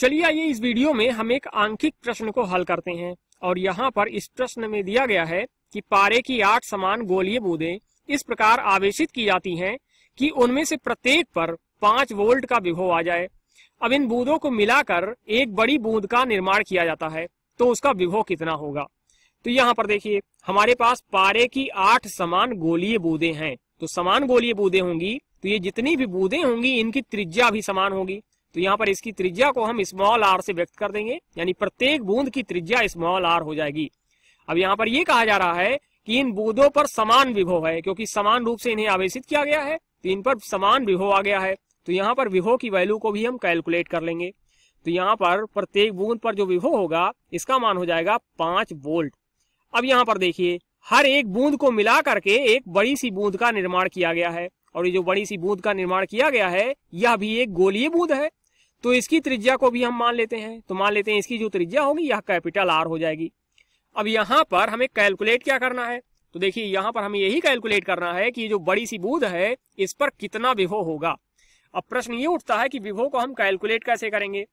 चलिए आइए इस वीडियो में हम एक आंकिक प्रश्न को हल करते हैं और यहाँ पर इस प्रश्न में दिया गया है कि पारे की आठ समान गोलीय बूंदें इस प्रकार आवेशित की जाती हैं कि उनमें से प्रत्येक पर पांच वोल्ट का विभव आ जाए अब इन बूंदों को मिलाकर एक बड़ी बूंद का निर्माण किया जाता है तो उसका विभव कितना होगा तो यहाँ पर देखिए हमारे पास पारे की आठ समान गोलीय बूंदे हैं तो समान गोलीय बूंदे होंगी तो ये जितनी भी बूंदे होंगी इनकी त्रिज्या भी समान होगी तो यहाँ पर इसकी त्रिज्या को हम स्मॉल आर से व्यक्त कर देंगे यानी प्रत्येक बूंद की त्रिज्या स्मॉल आर हो जाएगी अब यहाँ पर यह कहा जा रहा है कि इन बूंदों पर समान विभो है क्योंकि समान रूप से इन्हें आवेशित किया गया है तो इन पर समान विभो आ गया है तो यहाँ पर विभो की वैल्यू को भी हम कैलकुलेट कर लेंगे तो यहाँ पर प्रत्येक बूंद पर जो विभो होगा इसका मान हो जाएगा पांच वोल्ट अब यहाँ पर देखिए हर एक बूंद को मिला करके एक बड़ी सी बूंद का निर्माण किया गया है और ये जो बड़ी सी बूंद का निर्माण किया गया है यह भी एक गोलीय बूंद है तो इसकी त्रिज्या को भी हम मान लेते हैं तो मान लेते हैं इसकी जो त्रिज्या होगी यह कैपिटल आर हो जाएगी अब यहाँ पर हमें कैलकुलेट क्या करना है तो देखिए यहाँ पर हमें यही कैलकुलेट करना है कि जो बड़ी सी बूंद है इस पर कितना विभो होगा अब प्रश्न ये उठता है कि विभो को हम कैलकुलेट कैसे करेंगे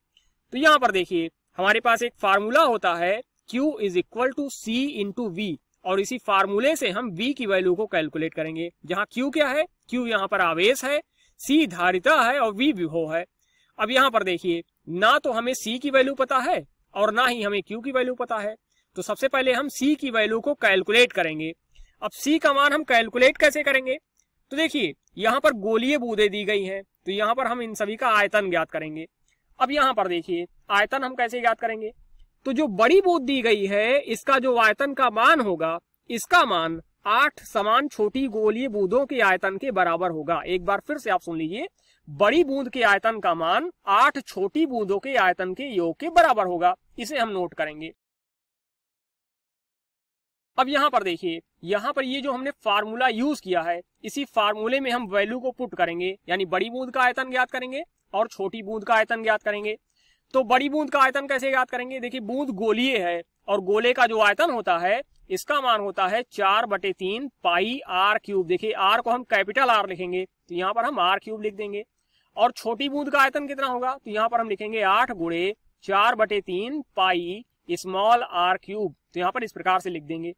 तो यहाँ पर देखिए हमारे पास एक फार्मूला होता है Q is equal to C into V और इसी फार्मूले से हम V की वैल्यू को कैलकुलेट करेंगे जहाँ Q क्या है Q यहाँ पर आवेश है C धारिता है और V विभो है अब यहां पर देखिए ना तो हमें सी की वैल्यू पता है और ना ही हमें क्यू की वैल्यू पता है तो सबसे पहले हम सी की वैल्यू को कैलकुलेट करेंगे अब सी का मान हम कैलकुलेट कैसे करेंगे तो देखिए यहाँ पर गोलीय बूंदे दी गई हैं तो यहाँ पर हम इन सभी का आयतन ज्ञात करेंगे अब यहाँ पर देखिए आयतन हम कैसे ज्ञात करेंगे तो जो बड़ी बूंद दी गई है इसका जो आयतन का मान होगा इसका मान आठ समान छोटी गोलीय बूंदों के आयतन के बराबर होगा एक बार फिर से आप सुन लीजिए बड़ी बूंद के आयतन का मान आठ छोटी बूंदों के आयतन के योग के बराबर होगा इसे हम नोट करेंगे अब यहां पर देखिए यहां पर ये जो हमने फार्मूला यूज किया है इसी फार्मूले में हम वैल्यू को पुट करेंगे यानी बड़ी बूंद का आयतन ज्ञात करेंगे और छोटी बूंद का आयतन ज्ञात करेंगे तो बड़ी बूंद का आयतन कैसे ज्ञात करेंगे देखिए बूंद गोलीय है और गोले का जो आयतन होता है इसका मान होता है चार बटे तीन पाई आर क्यूब देखिए आर को हम कैपिटल आर लिखेंगे तो यहाँ पर हम आर क्यूब लिख देंगे और छोटी बूंद का आयतन कितना होगा तो यहाँ पर हम लिखेंगे आठ गुड़े चार बटे तीन पाई स्मॉल आर क्यूब तो यहाँ पर इस प्रकार से लिख देंगे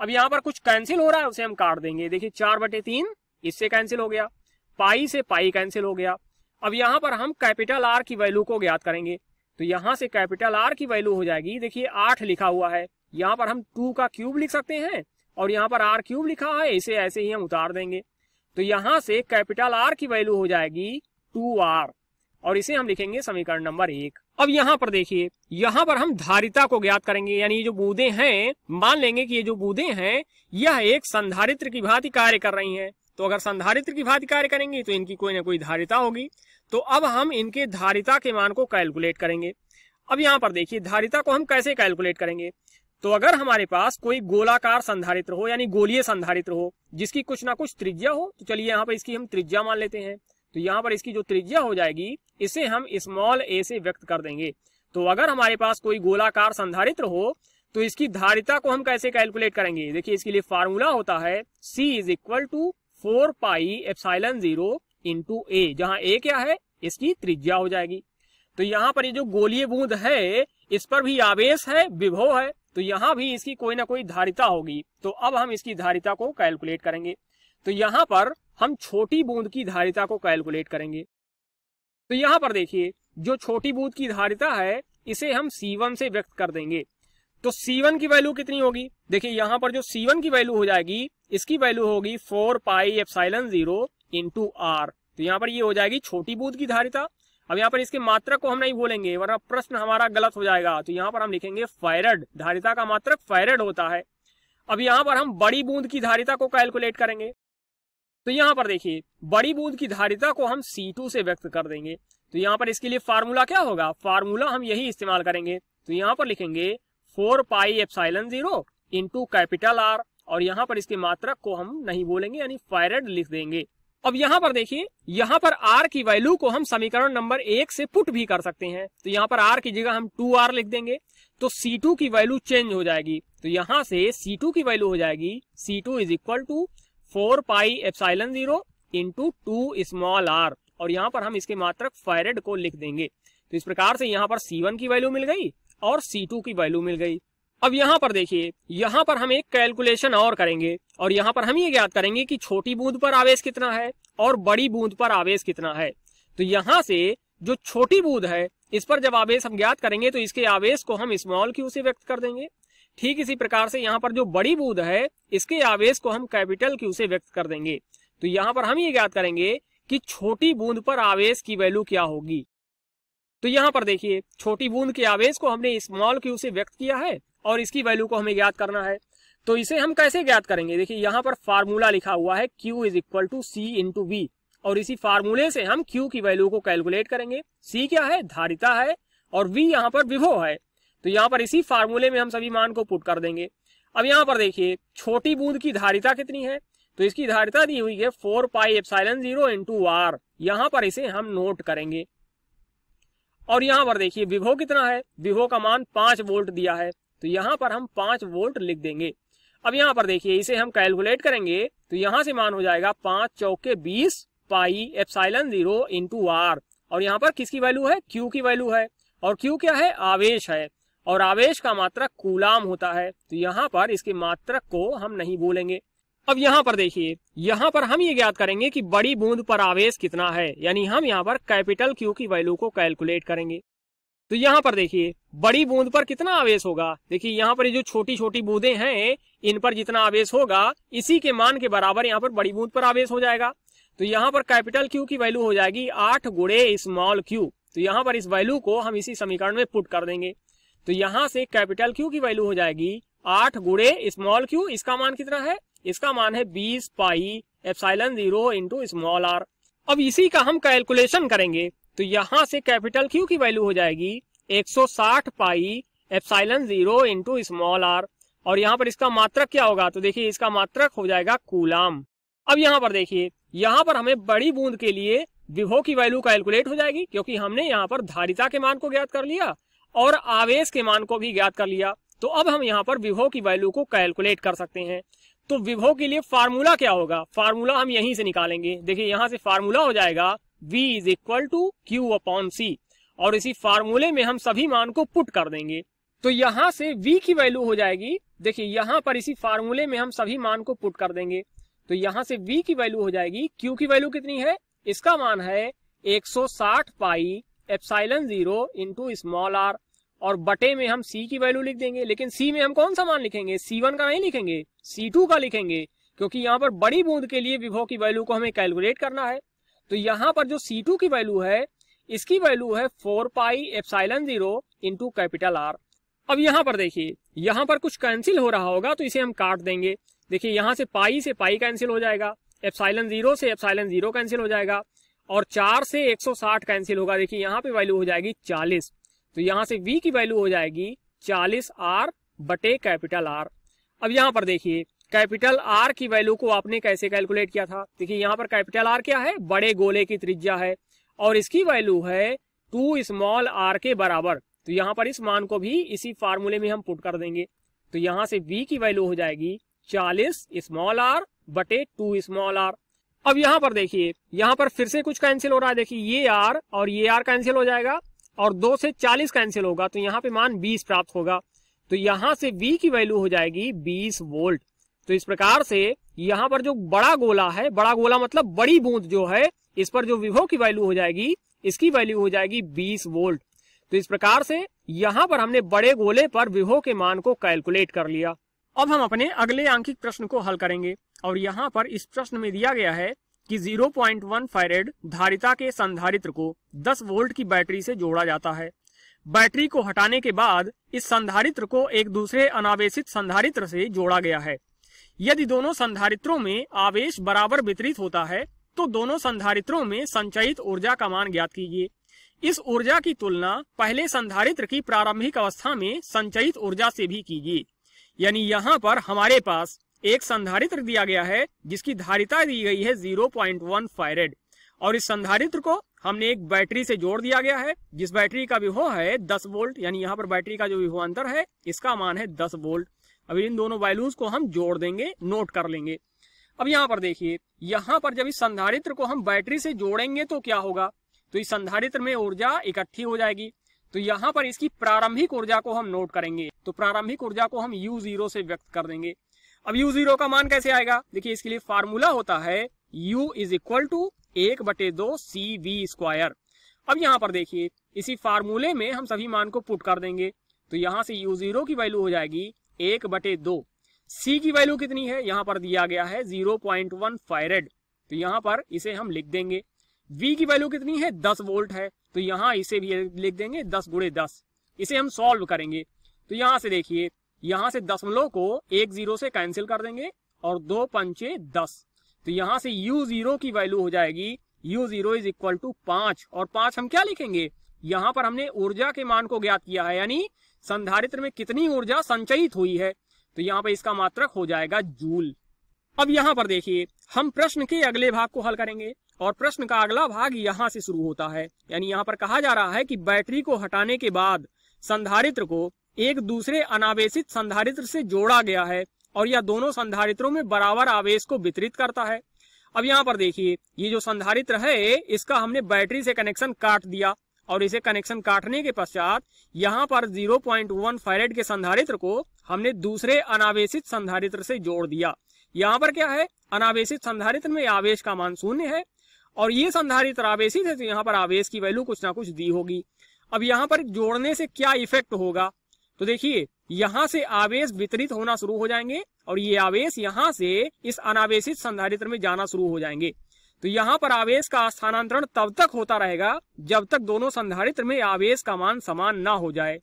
अब यहाँ पर कुछ कैंसिल हो रहा है उसे हम काट देंगे देखिए चार बटे तीन इससे कैंसिल हो गया पाई से पाई कैंसिल हो गया अब यहाँ पर हम कैपिटल आर की वैल्यू को ज्ञात करेंगे तो यहाँ से कैपिटल आर की वैल्यू हो जाएगी देखिए आठ लिखा हुआ है यहाँ पर हम टू का क्यूब लिख सकते हैं और यहाँ पर आर क्यूब लिखा है इसे ऐसे ही हम उतार देंगे तो यहाँ से कैपिटल आर की वैल्यू हो जाएगी टू आर और इसे हम लिखेंगे समीकरण नंबर एक अब यहाँ पर देखिए यहाँ पर हम धारिता को ज्ञात करेंगे यानी ये जो बूंदे हैं मान लेंगे कि ये जो बूंदे हैं यह एक संधारित्र की भांति कार्य कर रही हैं तो अगर संधारित्र की भांति कार्य करेंगे तो इनकी कोई ना कोई धारिता होगी तो अब हम इनके धारिता के मान को कैलकुलेट करेंगे अब यहाँ पर देखिए धारिता को हम कैसे कैलकुलेट करेंगे तो अगर हमारे पास कोई गोलाकार संधारित्र हो यानी गोलीय संधारित्र हो जिसकी कुछ ना कुछ त्रिज्या हो तो चलिए यहाँ पर इसकी हम त्रिज्या मान लेते हैं तो यहाँ पर इसकी जो त्रिज्या हो जाएगी इसे हम स्मॉल ए से व्यक्त कर देंगे तो अगर हमारे पास कोई गोलाकार संधारित्र हो तो इसकी धारिता को हम कैसे कैलकुलेट करेंगे देखिए इसके लिए फार्मूला होता है C is equal to four pi epsilon zero into A जहां ए क्या है इसकी त्रिज्या हो जाएगी तो यहाँ पर ये जो गोलीय बूंद है इस पर भी आवेश है विभव है तो यहां भी इसकी कोई ना कोई धारिता होगी तो अब हम इसकी धारिता को कैलकुलेट करेंगे तो यहां पर हम छोटी बूंद की धारिता को कैलकुलेट करेंगे तो यहां पर देखिए जो छोटी बूंद की धारिता है इसे हम C1 से व्यक्त कर देंगे तो C1 की वैल्यू कितनी होगी देखिए यहां पर जो C1 की वैल्यू हो जाएगी इसकी वैल्यू होगी four pi epsilon zero into R तो यहाँ पर ये हो जाएगी छोटी बूंद की धारिता अब यहाँ पर इसके मात्रक को हम नहीं बोलेंगे वरना प्रश्न हमारा गलत हो जाएगा तो यहां पर हम लिखेंगे फायरड धारिता का मात्रक फायरड होता है अब यहां पर हम बड़ी बूंद की धारिता को कैलकुलेट करेंगे तो यहाँ पर देखिए बड़ी बूंद की धारिता को हम C2 से व्यक्त कर देंगे तो यहाँ पर इसके लिए फार्मूला क्या होगा फार्मूला हम यही इस्तेमाल करेंगे तो यहाँ पर लिखेंगे four pi epsilon zero into capital R और यहाँ पर इसके मात्रक को हम नहीं बोलेंगे यानी फायरेड लिख देंगे अब यहाँ पर देखिए यहाँ पर आर की वैल्यू को हम समीकरण नंबर एक से पुट भी कर सकते हैं तो यहाँ पर आर की जगह हम टू आर लिख देंगे तो C2 की वैल्यू चेंज हो जाएगी तो यहाँ से C2 की वैल्यू हो जाएगी C2 two is equal to four pi epsilon zero into two small R और यहाँ पर हम इसके मात्रक फायरेड को लिख देंगे तो इस प्रकार से यहाँ पर C1 की वैल्यू मिल गई और C2 की वैल्यू मिल गई अब यहाँ पर देखिए यहाँ पर हम एक कैलकुलेशन और करेंगे और यहाँ पर हम ये ज्ञात करेंगे कि छोटी बूंद पर आवेश कितना है और बड़ी बूंद पर आवेश कितना है तो यहाँ से जो छोटी बूंद है इस पर जब आवेश हम ज्ञात करेंगे तो इसके आवेश को हम स्मॉल क्यू से व्यक्त कर देंगे ठीक इसी प्रकार से यहाँ पर जो बड़ी बूंद है इसके आवेश को हम कैपिटल क्यू से व्यक्त कर देंगे तो यहाँ पर हम ये ज्ञात करेंगे कि छोटी बूंद पर आवेश की वैल्यू क्या होगी तो यहाँ पर देखिए छोटी बूंद के आवेश को हमने स्मॉल क्यू से व्यक्त किया है और इसकी वैल्यू को हमें ज्ञात करना है तो इसे हम कैसे ज्ञात करेंगे देखिए यहाँ पर फार्मूला लिखा हुआ है Q is equal to C into B और इसी फार्मूले से हम क्यू की वैल्यू को कैलकुलेट करेंगे सी क्या है धारिता है और वी यहाँ पर विभो है तो यहाँ पर इसी फार्मूले में हम सभी मान को पुट कर देंगे अब यहाँ पर देखिए छोटी बूंद की धारिता कितनी है तो इसकी धारिता दी हुई है four pi epsilon zero into R यहाँ पर इसे हम नोट करेंगे और यहाँ पर देखिए विभो कितना है विभो का मान पांच वोल्ट दिया है तो यहाँ पर हम पांच वोल्ट लिख देंगे अब यहाँ पर देखिए इसे हम कैलकुलेट करेंगे तो यहाँ से मान हो जाएगा पांच चौके बीस pi epsilon zero into R और यहाँ पर किसकी वैल्यू है क्यू की वैल्यू है और क्यू क्या है आवेश है और आवेश का मात्रक कूलाम होता है तो यहाँ पर इसके मात्रक को हम नहीं बोलेंगे अब यहाँ पर देखिए यहाँ पर हम ये ज्ञात करेंगे कि बड़ी बूंद पर आवेश कितना है यानी हम यहाँ पर कैपिटल क्यू की वैल्यू को कैलकुलेट करेंगे तो यहाँ पर देखिए बड़ी बूंद पर कितना आवेश होगा देखिए यहाँ पर ये जो छोटी छोटी बूंदे हैं इन पर जितना आवेश होगा इसी के मान के बराबर यहाँ पर बड़ी बूंद पर आवेश हो जाएगा तो यहाँ पर कैपिटल क्यू की वैल्यू हो जाएगी आठ गुड़े स्मॉल क्यू तो यहाँ पर इस वैल्यू को हम इसी समीकरण में पुट कर देंगे तो यहाँ से कैपिटल क्यू की वैल्यू हो जाएगी आठ गुड़े स्मॉल क्यू इसका मान कितना है इसका मान है बीस pi epsilon zero into small R अब इसी का हम कैलकुलेशन करेंगे तो यहाँ से कैपिटल क्यू की वैल्यू हो जाएगी 160 pi epsilon zero into small R और यहाँ पर इसका मात्रक क्या होगा तो देखिए इसका मात्रक हो जाएगा कूलाम अब यहाँ पर देखिए यहाँ पर हमें बड़ी बूंद के लिए विभो की वैल्यू कैलकुलेट हो जाएगी क्योंकि हमने यहाँ पर धारिता के मान को ज्ञात कर लिया और आवेश के मान को भी ज्ञात कर लिया तो अब हम यहाँ पर विभव की वैल्यू को कैलकुलेट कर सकते हैं तो विभव के लिए फार्मूला क्या होगा फार्मूला हम यहीं से निकालेंगे देखिए यहाँ से फार्मूला हो जाएगा v is equal to Q upon C और इसी फार्मूले में हम सभी मान को पुट कर देंगे तो यहाँ से v की वैल्यू हो जाएगी देखिए यहाँ पर इसी फार्मूले में हम सभी मान को पुट कर देंगे तो यहाँ से v की वैल्यू हो जाएगी q की वैल्यू कितनी है इसका मान है 160 pi epsilon zero into small R और बटे में हम सी की वैल्यू लिख देंगे लेकिन सी में हम कौन सा मान लिखेंगे सी वन का नहीं लिखेंगे सी टू का लिखेंगे क्योंकि यहाँ पर बड़ी बूंद के लिए विभो की वैल्यू को हमें कैलकुलेट करना है तो यहाँ पर जो सी टू की वैल्यू है इसकी वैल्यू है four pi epsilon zero into capital R अब यहाँ पर देखिए यहाँ पर कुछ कैंसिल हो रहा होगा तो इसे हम काट देंगे देखिए यहाँ से पाई से पाई कैंसिल हो जाएगा एप्साइलन जीरो से एप्साइलन जीरो कैंसिल हो जाएगा और चार से 160 कैंसिल होगा देखिए यहाँ पे वैल्यू हो जाएगी 40 तो यहाँ से वी की वैल्यू हो जाएगी 40 आर बटे कैपिटल आर अब यहाँ पर देखिए कैपिटल आर की वैल्यू को आपने कैसे कैलकुलेट किया था देखिए यहाँ पर कैपिटल आर क्या है बड़े गोले की त्रिज्या है और इसकी वैल्यू है टू स्मॉल आर के बराबर तो यहाँ पर इस मान को भी इसी फार्मूले में हम पुट कर देंगे तो यहाँ से वी की वैल्यू हो जाएगी चालीस स्मॉल आर बटे टू स्मॉल आर अब यहां पर देखिए यहां पर फिर से कुछ कैंसिल हो रहा है देखिए ये आर और ये आर कैंसिल हो जाएगा और दो से चालीस कैंसिल होगा तो यहाँ पे मान बीस प्राप्त होगा तो यहां से वी की वैल्यू हो जाएगी बीस वोल्ट तो इस प्रकार से यहाँ पर जो बड़ा गोला है बड़ा गोला मतलब बड़ी बूंद जो है इस पर जो विभो की वैल्यू हो जाएगी इसकी वैल्यू हो जाएगी बीस वोल्ट तो इस प्रकार से यहां पर हमने बड़े गोले पर विभो के मान को कैलकुलेट कर लिया अब हम अपने अगले आंकिक प्रश्न को हल करेंगे और यहाँ पर इस प्रश्न में दिया गया है कि 0.1 फायरेड धारिता के संधारित्र को 10 वोल्ट की बैटरी से जोड़ा जाता है बैटरी को हटाने के बाद इस संधारित्र को एक दूसरे अनावेशित संधारित्र से जोड़ा गया है यदि दोनों संधारित्रों में आवेश बराबर वितरित होता है तो दोनों संधारित्रों में संचयित ऊर्जा का मान ज्ञात कीजिए इस ऊर्जा की तुलना पहले संधारित्र की प्रारंभिक अवस्था में संचयित ऊर्जा से भी कीजिए यानी यहाँ पर हमारे पास एक संधारित्र दिया गया है जिसकी धारिता दी गई है 0.1 फायरेड e और इस संधारित्र को हमने एक बैटरी से जोड़ दिया गया है जिस बैटरी का विभो है 10 वोल्ट यानी यहाँ पर बैटरी का जो विभो अंतर है इसका मान है 10 वोल्ट अब इन दोनों वैल्यूज को हम जोड़ देंगे नोट कर लेंगे अब यहाँ पर देखिए यहाँ पर जब इस संधारित्र को हम बैटरी से जोड़ेंगे तो क्या होगा तो इस संधारित्र में ऊर्जा इकट्ठी हो जाएगी तो यहाँ पर इसकी प्रारंभिक ऊर्जा को हम नोट करेंगे तो प्रारंभिक ऊर्जा को हम यू जीरो से व्यक्त कर देंगे अब यू जीरो का मान कैसे आएगा देखिए इसके लिए फार्मूला होता है यू इज इक्वल टू एक बटे दो सी वी स्क्वायर अब यहाँ पर देखिए इसी फार्मूले में हम सभी मान को पुट कर देंगे तो यहाँ से यू जीरो की वैल्यू हो जाएगी एक बटे दो सी की वैल्यू कितनी है यहाँ पर दिया गया है जीरो पॉइंट वन फायरेड तो यहाँ पर इसे हम लिख देंगे वी की वैल्यू कितनी है दस वोल्ट है तो यहाँ इसे भी लिख देंगे दस गुड़े दस इसे हम सॉल्व करेंगे तो यहाँ से देखिए यहाँ से दशमलव को एक जीरो से कैंसिल कर देंगे और दो पंचे दस तो यहाँ से u जीरो की वैल्यू हो जाएगी u zero is equal to पांच और पांच हम क्या लिखेंगे यहाँ पर हमने ऊर्जा के मान को ज्ञात किया है यानी संधारित्र में कितनी ऊर्जा संचयित हुई है तो यहाँ पर इसका मात्रक हो जाएगा जूल अब यहाँ पर देखिए हम प्रश्न के अगले भाग को हल करेंगे और प्रश्न का अगला भाग यहाँ से शुरू होता है यानी यहाँ पर कहा जा रहा है कि बैटरी को हटाने के बाद संधारित्र को एक दूसरे अनावेशित संधारित्र से जोड़ा गया है और यह दोनों संधारित्रों में बराबर आवेश को वितरित करता है अब यहाँ पर देखिए ये जो संधारित्र है इसका हमने बैटरी से कनेक्शन काट दिया और इसे कनेक्शन काटने के पश्चात यहाँ पर 0.1 पॉइंट के संधारित्र को हमने दूसरे अनावेशित संधारित्र से जोड़ दिया यहाँ पर क्या है अनावेशित संधारित्र में आवेश का मान शून्य है और ये संधारित आवेशित है तो यहाँ पर आवेश की वैल्यू कुछ ना कुछ दी होगी अब यहाँ पर जोड़ने से क्या इफेक्ट होगा तो देखिए यहाँ से आवेश वितरित होना शुरू हो जाएंगे और ये आवेश यहाँ से इस अनावेशित संधारित्र में जाना शुरू हो जाएंगे तो यहाँ पर आवेश का स्थानांतरण तब तक होता रहेगा जब तक दोनों संधारित्र में आवेश का मान समान ना हो जाए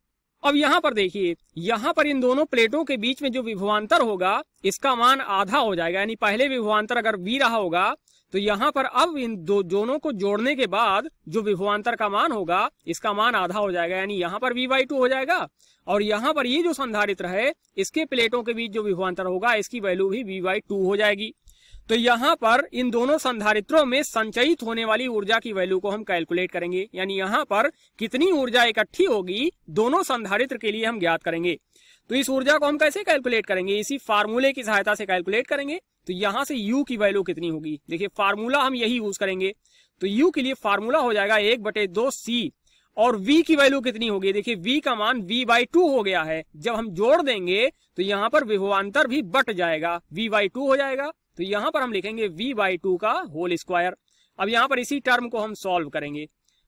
अब यहाँ पर देखिए यहाँ पर इन दोनों प्लेटों के बीच में जो विभवांतर होगा इसका मान आधा हो जाएगा यानी पहले विभवांतर अगर वी रहा होगा तो यहाँ पर अब इन दो दोनों को जोड़ने के बाद जो विभवान्तर का मान होगा इसका मान आधा हो जाएगा यानी यहाँ पर वी बाई टू हो जाएगा और यहाँ पर ये जो संधारित्र है इसके प्लेटों के बीच जो विभवान्तर होगा इसकी वैल्यू भी वी बाई टू हो जाएगी तो यहाँ पर इन दोनों संधारित्रों में संचयित होने वाली ऊर्जा की वैल्यू को हम कैलकुलेट करेंगे यानी यहाँ पर कितनी ऊर्जा इकट्ठी होगी दोनों संधारित्र के लिए हम ज्ञात करेंगे तो इस ऊर्जा को हम कैसे कैलकुलेट करेंगे इसी फार्मूले की सहायता से कैलकुलेट करेंगे तो यहां से यू की वैल्यू कितनी होगी देखिए फार्मूला हम यही यूज करेंगे तो यू के लिए फार्मूला हो जाएगा एक बटे दो सी और v की वैल्यू कितनी होगी देखिए v का मान v बाई टू हो गया है जब हम जोड़ देंगे तो यहाँ पर विभवान्तर भी बट जाएगा v बाई टू हो जाएगा तो यहां पर हम लिखेंगे v बाई टू का होल स्क्वायर अब यहां पर इसी टर्म को हम सॉल्व करेंगे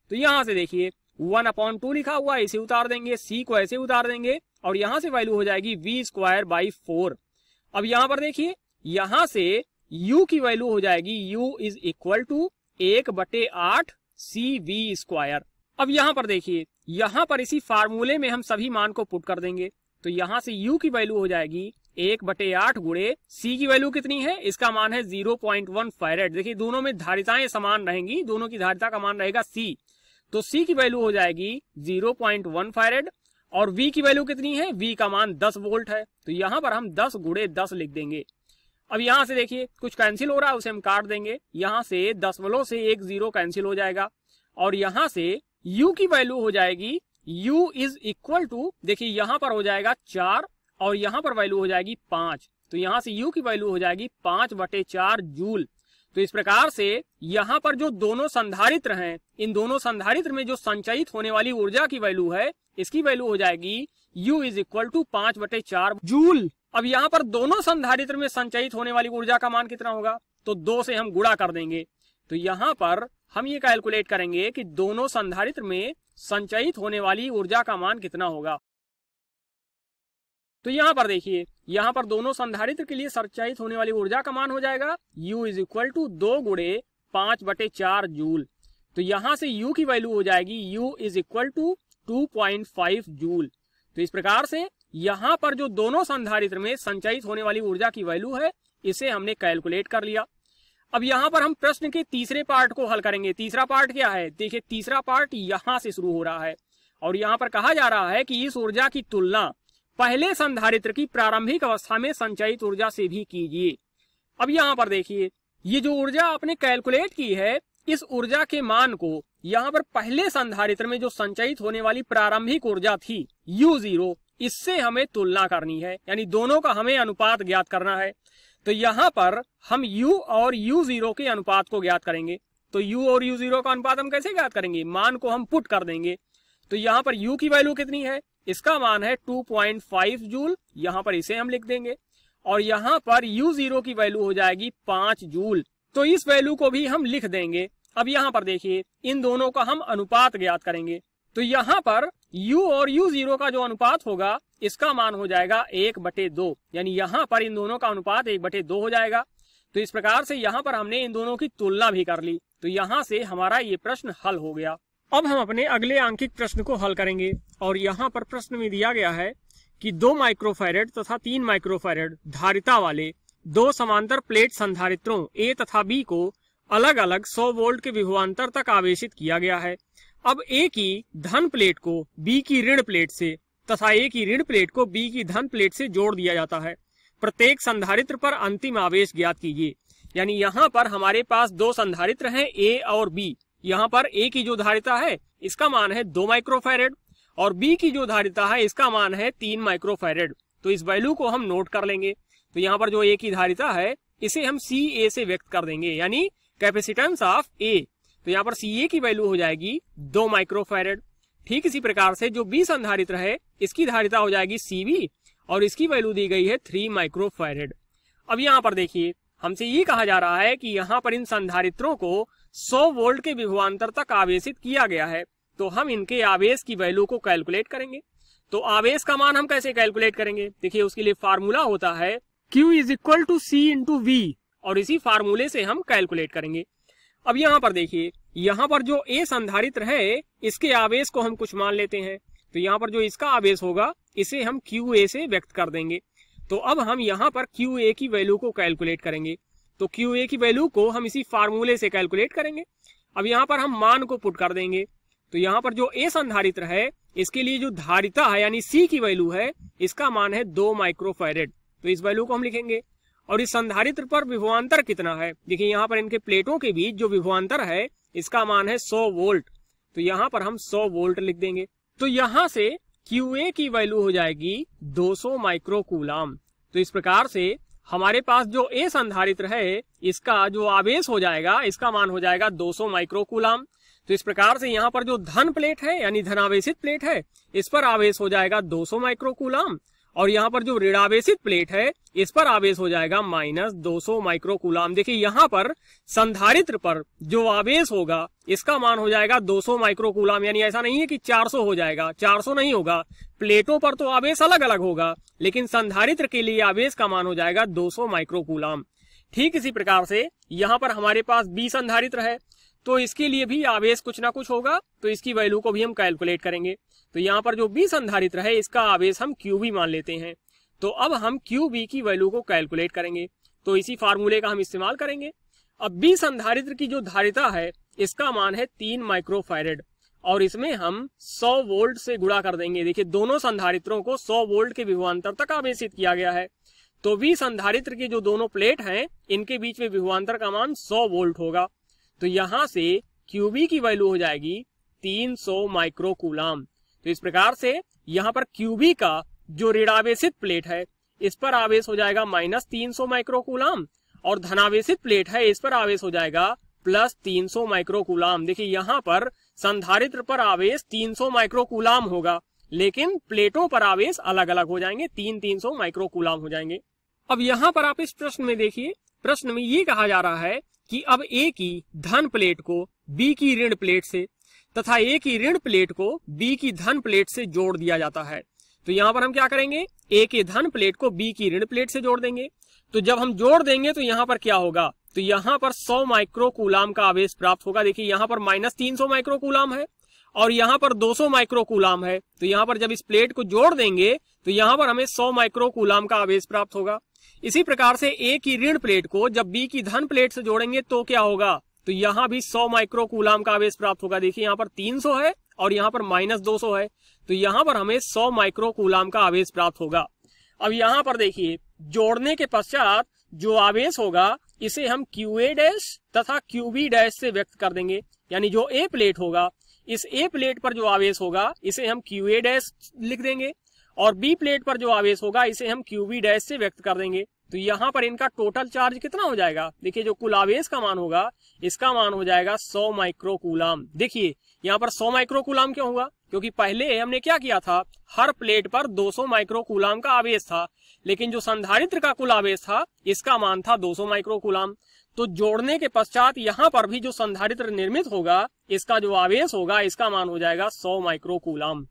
तो यहां से देखिए वन अपॉन टू लिखा हुआ इसे उतार देंगे c को ऐसे उतार देंगे और यहां से वैल्यू हो जाएगी वी स्क्वायर बाई फोर अब यहां पर देखिए यहां से u की वैल्यू हो जाएगी u इज इक्वल टू एक बटे आठ सी वी स्क्वायर अब यहां पर देखिए यहां पर इसी फार्मूले में हम सभी मान को पुट कर देंगे तो यहां से u की वैल्यू हो जाएगी एक बटे आठ गुड़े सी की वैल्यू कितनी है इसका मान है जीरो पॉइंट वन फायरेट देखिए दोनों में धारिताएं समान रहेंगी दोनों की धारिता का मान रहेगा सी तो सी की वैल्यू हो जाएगी जीरो पॉइंट वन फायरेट और वी की वैल्यू कितनी है वी का मान दस वोल्ट है तो यहां पर हम दस गुड़े दस लिख देंगे अब यहां से देखिए कुछ कैंसिल हो रहा है उसे हम काट देंगे यहां से दसमलव से एक जीरो कैंसिल हो जाएगा और यहां से u की वैल्यू हो जाएगी u इज इक्वल टू देखिए यहां पर हो जाएगा चार और यहां पर वैल्यू हो जाएगी पांच तो यहां से u की वैल्यू हो जाएगी पांच बटे चार जूल तो इस प्रकार से यहाँ पर जो दोनों संधारित्र हैं इन दोनों संधारित्र में जो संचयित होने वाली ऊर्जा की वैल्यू है इसकी वैल्यू हो जाएगी यू इज इक्वल टू पांच बटे चार जूल अब यहाँ पर दोनों संधारित्र में संचयित होने वाली ऊर्जा का मान कितना होगा तो दो से हम गुड़ा कर देंगे तो यहाँ पर हम ये कैलकुलेट करेंगे कि दोनों संधारित्र में संचयित होने वाली ऊर्जा का मान कितना होगा तो यहाँ पर देखिए यहाँ पर दोनों संधारित्र के लिए संचयित होने वाली ऊर्जा का मान हो जाएगा U इज इक्वल टू दो गुड़े पांच बटे चार जूल तो यहाँ से U की वैल्यू हो जाएगी U is equal to two point five joule तो इस प्रकार से यहाँ पर जो दोनों संधारित्र में संचयित होने वाली ऊर्जा की वैल्यू है इसे हमने कैलकुलेट कर लिया अब यहाँ पर हम प्रश्न के तीसरे पार्ट को हल करेंगे तीसरा पार्ट क्या है देखिए तीसरा पार्ट यहाँ से शुरू हो रहा है और यहाँ पर कहा जा रहा है कि इस ऊर्जा की तुलना पहले संधारित्र की प्रारंभिक अवस्था में संचयित ऊर्जा से भी कीजिए अब यहाँ पर देखिए ये जो ऊर्जा आपने कैलकुलेट की है इस ऊर्जा के मान को यहाँ पर पहले संधारित्र में जो संचयित होने वाली प्रारंभिक ऊर्जा थी यू जीरो इससे हमें तुलना करनी है यानी दोनों का हमें अनुपात ज्ञात करना है तो यहाँ पर हम u और U0 जीरो के अनुपात को ज्ञात करेंगे तो u और U0 जीरो का अनुपात हम कैसे ज्ञात करेंगे मान को हम पुट कर देंगे तो यहाँ पर u की वैल्यू कितनी है इसका मान है टू जूल यहाँ पर इसे हम लिख देंगे और यहाँ पर यू जीरो की वैल्यू हो जाएगी पांच जूल तो इस वैल्यू को भी हम लिख देंगे अब यहाँ पर देखिए इन दोनों का हम अनुपात ज्ञात करेंगे तो यहाँ पर u और u जीरो का जो अनुपात होगा इसका मान हो जाएगा एक बटे दो यानी यहाँ पर इन दोनों का अनुपात एक बटे दो हो जाएगा तो इस प्रकार से यहाँ पर हमने इन दोनों की तुलना भी कर ली तो यहाँ से हमारा ये प्रश्न हल हो गया अब हम अपने अगले आंकिक प्रश्न को हल करेंगे और यहाँ पर प्रश्न में दिया गया है कि दो माइक्रोफेरेड तथा तीन माइक्रोफेरेड धारिता वाले दो समांतर प्लेट संधारित्रों ए तथा बी को अलग अलग 100 वोल्ट के विभवांतर तक आवेशित किया गया है अब ए की धन प्लेट को बी की ऋण प्लेट से तथा ए की ऋण प्लेट को बी की धन प्लेट से जोड़ दिया जाता है प्रत्येक संधारित्र पर अंतिम आवेश ज्ञात कीजिए यानी यहाँ पर हमारे पास दो संधारित्र हैं ए और बी यहाँ पर ए की जो धारिता है इसका मान है दो माइक्रोफेरेड और बी की जो धारिता है इसका मान है तीन माइक्रोफेरेड तो इस वैल्यू को हम नोट कर लेंगे तो यहाँ पर जो ए की धारिता है इसे हम सी ए से व्यक्त कर देंगे यानी कैपेसिटेंस ऑफ ए तो यहाँ पर सी ए की वैल्यू हो जाएगी दो माइक्रोफेरेड ठीक इसी प्रकार से जो बी संधारित्र है इसकी धारिता हो जाएगी सी बी और इसकी वैल्यू दी गई है थ्री माइक्रोफेरेड अब यहाँ पर देखिए हमसे ये कहा जा रहा है कि यहाँ पर इन संधारित्रों को 100 वोल्ट के विभवांतर तक आवेशित किया गया है तो हम इनके आवेश की वैल्यू को कैलकुलेट करेंगे तो आवेश का मान हम कैसे कैलकुलेट करेंगे देखिए उसके लिए फार्मूला होता है Q is equal to C into V और इसी फार्मूले से हम कैलकुलेट करेंगे अब यहाँ पर देखिए यहाँ पर जो A संधारित्र है इसके आवेश को हम कुछ मान लेते हैं तो यहाँ पर जो इसका आवेश होगा इसे हम क्यू ए से व्यक्त कर देंगे तो अब हम यहाँ पर क्यू ए की वैल्यू को कैलकुलेट करेंगे तो क्यू ए की वैल्यू को हम इसी फार्मूले से कैलकुलेट करेंगे अब यहाँ पर हम मान को पुट कर देंगे तो यहाँ पर जो ए संधारित्र है इसके लिए जो धारिता है यानी सी की वैल्यू है इसका मान है दो माइक्रोफेरेड तो इस वैल्यू को हम लिखेंगे और इस संधारित्र पर विभवान्तर कितना है देखिए यहाँ पर इनके प्लेटों के बीच जो विभवान्तर है इसका मान है 100 वोल्ट तो यहाँ पर हम 100 वोल्ट लिख देंगे तो यहाँ से QA की वैल्यू हो जाएगी 200 माइक्रोकूलाम तो इस प्रकार से हमारे पास जो ए संधारित्र है इसका जो आवेश हो जाएगा इसका मान हो जाएगा 200 माइक्रोकूलाम तो इस प्रकार से यहाँ पर जो धन प्लेट है यानी धनावेशित प्लेट है इस पर आवेश हो जाएगा 200 माइक्रोकूलाम और यहाँ पर जो ऋणावेशित प्लेट है इस पर आवेश हो जाएगा माइनस सौ माइक्रोकुलाम देखिए यहाँ पर संधारित्र पर जो आवेश होगा इसका मान हो जाएगा 200 माइक्रोकुलाम यानी ऐसा नहीं है कि 400 हो जाएगा 400 नहीं होगा प्लेटों पर तो आवेश अलग अलग होगा लेकिन संधारित्र के लिए आवेश का मान हो जाएगा सौ माइक्रोकूलाम ठीक इसी प्रकार से यहाँ पर हमारे पास बी संधारित्र है तो इसके लिए भी आवेश कुछ ना कुछ होगा तो इसकी वैल्यू को भी हम कैलकुलेट करेंगे तो यहाँ पर जो बी संधारित्र है इसका आवेश हम क्यू बी मान लेते हैं तो अब हम क्यू बी की वैल्यू को कैलकुलेट करेंगे तो इसी फार्मूले का हम इस्तेमाल करेंगे अब बी संधारित्र की जो धारिता है इसका मान है तीन माइक्रोफायरेड और इसमें हम सौ वोल्ट से गुणा कर देंगे देखिए दोनों संधारित्रों को सौ वोल्ट के विभवान्तर तक आवेशित किया गया है तो बी संधारित्र की जो दोनों प्लेट हैं इनके बीच में विभवान्तर का मान सौ वोल्ट होगा तो यहाँ से क्यूबी की वैल्यू हो जाएगी 300 माइक्रोकूलाम तो इस प्रकार से यहाँ पर क्यूबी का जो ऋणावेशित प्लेट है इस पर आवेश हो जाएगा माइनस तीन सौ माइक्रोकूलाम और धनावेशित प्लेट है इस पर आवेश हो जाएगा प्लस 300 माइक्रोकूलाम देखिए यहाँ पर संधारित्र पर आवेश 300 माइक्रोकूलाम होगा लेकिन प्लेटों पर आवेश अलग अलग हो जाएंगे तीन तीन सौ माइक्रोकूलाम हो जाएंगे अब यहाँ पर आप इस प्रश्न में देखिए प्रश्न में ये कहा जा रहा है कि अब ए की धन प्लेट को बी की ऋण प्लेट से तथा ए की ऋण प्लेट को बी की धन प्लेट से जोड़ दिया जाता है तो यहां पर हम क्या करेंगे ए के धन प्लेट को बी की ऋण प्लेट से जोड़ देंगे तो जब हम जोड़ देंगे तो यहां पर क्या होगा तो यहां पर 100 माइक्रो कूलाम का आवेश प्राप्त होगा देखिए यहां पर माइनस तीन माइक्रो कूलाम है और यहां पर 200 माइक्रो कूलाम है तो यहां पर जब इस प्लेट को जोड़ देंगे तो यहां पर हमें 100 माइक्रो कूलाम का आवेश प्राप्त होगा इसी प्रकार से ए की ऋण प्लेट को जब बी की धन प्लेट से जोड़ेंगे तो क्या होगा तो यहाँ भी 100 माइक्रो कूलाम का आवेश प्राप्त होगा देखिए यहाँ पर 300 है और यहाँ पर माइनस 200 है तो यहाँ पर हमें 100 माइक्रो कूलाम का आवेश प्राप्त होगा अब यहाँ पर देखिए जोड़ने के पश्चात जो आवेश होगा इसे हम क्यू ए डैश तथा क्यू बी डैश से व्यक्त कर देंगे यानी जो ए प्लेट होगा इस ए प्लेट पर जो आवेश होगा इसे हम क्यू ए डैश लिख देंगे और बी प्लेट पर जो आवेश होगा इसे हम क्यूबी डैश से व्यक्त कर देंगे तो यहाँ पर इनका टोटल चार्ज कितना हो जाएगा देखिए जो कुल आवेश का मान होगा इसका मान हो जाएगा 100 कूलाम देखिए यहाँ पर 100 कूलाम क्यों होगा क्योंकि पहले हमने क्या किया था हर प्लेट पर 200 माइक्रोकूलाम का आवेश था लेकिन जो संधारित्र का कुल आवेश था इसका मान था 200 कूलाम तो जोड़ने के पश्चात यहाँ पर भी जो संधारित्र निर्मित होगा इसका जो आवेश होगा इसका मान हो जाएगा माइक्रो माइक्रोकूलाम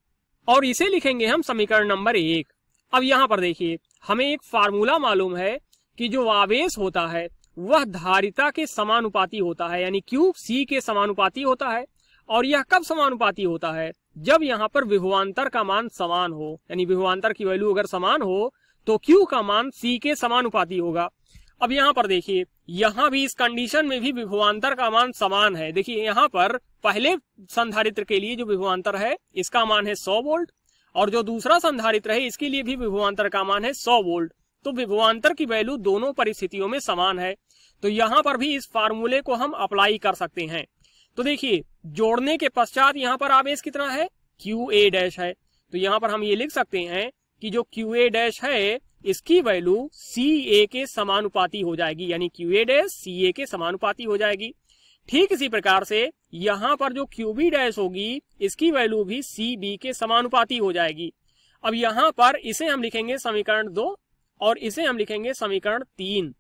और इसे लिखेंगे हम समीकरण नंबर एक अब यहाँ पर देखिए हमें एक फार्मूला मालूम है कि जो आवेश होता है वह धारिता के समानुपाती होता है यानी क्यू सी के समानुपाती होता है और यह कब समानुपाती होता है जब यहाँ पर विभवान्तर का मान समान हो यानी विभवान्तर की वैल्यू अगर समान हो तो क्यू का मान सी के समानुपाती होगा अब यहाँ पर देखिए यहाँ भी इस कंडीशन में भी विभुआंतर का मान समान है देखिए यहाँ पर पहले संधारित्र के लिए जो विभुआंतर है इसका मान है 100 वोल्ट और जो दूसरा संधारित्र है इसके लिए भी विभुआंतर का मान है 100 वोल्ट तो विभुआंतर की वैल्यू दोनों परिस्थितियों में समान है तो यहाँ पर भी इस फार्मूले को हम अप्लाई कर सकते हैं तो देखिए जोड़ने के पश्चात यहाँ पर आवेश कितना है क्यू ए डैश है तो यहाँ पर हम ये लिख सकते हैं कि जो क्यू ए डैश है इसकी वैल्यू सी ए के समानुपाती हो जाएगी यानी क्यू ए डैश सी ए के समानुपाती हो जाएगी ठीक इसी प्रकार से यहां पर जो क्यू बी डैश होगी इसकी वैल्यू भी सी बी के समानुपाती हो जाएगी अब यहां पर इसे हम लिखेंगे समीकरण दो और इसे हम लिखेंगे समीकरण तीन